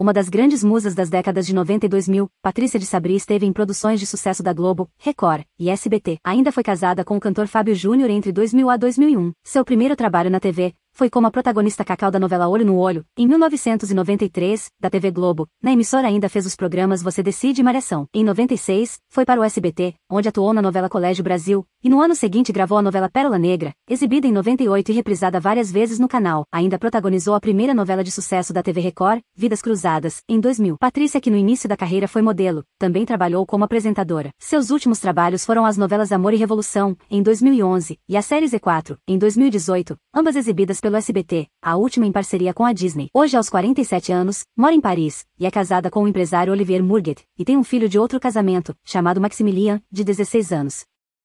uma das grandes musas das décadas de 90 e 2000, Patrícia de Sabri esteve em produções de sucesso da Globo, Record e SBT. Ainda foi casada com o cantor Fábio Júnior entre 2000 a 2001. Seu primeiro trabalho na TV foi como a protagonista Cacau da novela Olho no Olho, em 1993, da TV Globo, na emissora ainda fez os programas Você Decide e Malhação. Em 96, foi para o SBT, onde atuou na novela Colégio Brasil, e no ano seguinte gravou a novela Pérola Negra, exibida em 98 e reprisada várias vezes no canal. Ainda protagonizou a primeira novela de sucesso da TV Record, Vidas Cruzadas, em 2000. Patrícia, que no início da carreira foi modelo, também trabalhou como apresentadora. Seus últimos trabalhos foram as novelas Amor e Revolução, em 2011, e a série Z4, em 2018, ambas exibidas pelo SBT, a última em parceria com a Disney. Hoje, aos 47 anos, mora em Paris e é casada com o empresário Olivier Murguet e tem um filho de outro casamento, chamado Maximilian, de 16 anos.